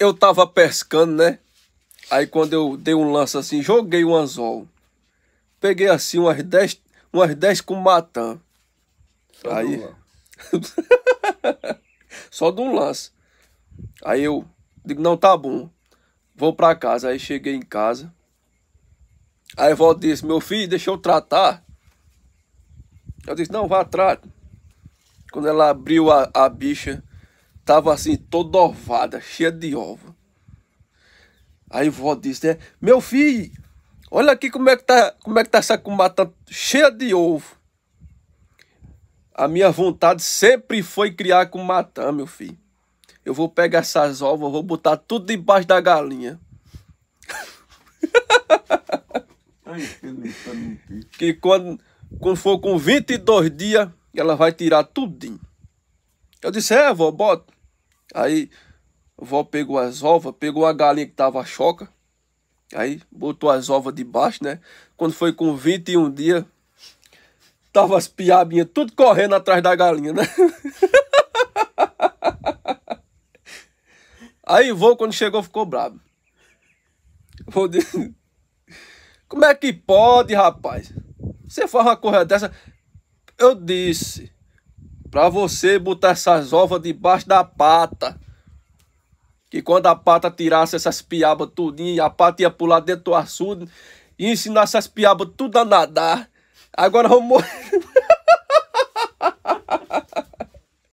eu tava pescando, né? Aí quando eu dei um lance assim, joguei um anzol. Peguei assim umas 10, umas dez com matã. Só aí. Só de um lance. Aí eu digo, não tá bom. Vou pra casa. Aí cheguei em casa. Aí vó disse, meu filho, deixa eu tratar. Eu disse, não, vá, atrás. Quando ela abriu a, a bicha, Tava assim, toda ovada, cheia de ovo. Aí o vó disse, né? Meu filho, olha aqui como é que tá, como é que tá essa cumbata cheia de ovo. A minha vontade sempre foi criar com meu filho. Eu vou pegar essas ovas, vou botar tudo debaixo da galinha. que quando, quando for com 22 dias, ela vai tirar tudinho. Eu disse, é, vó, bota. Aí a vó pegou as ovas, pegou a galinha que tava choca. Aí botou as ovas debaixo, né? Quando foi com 21 dias, tava as piabinhas tudo correndo atrás da galinha, né? Aí vô, quando chegou ficou brabo. Vou dizer, como é que pode, rapaz? Você faz uma corrida dessa? Eu disse, para você botar essas ovas debaixo da pata. Que quando a pata tirasse essas piabas tudinho, a pata ia pular dentro do açude e ensinar essas piabas tudo a nadar. Agora vamos morrer.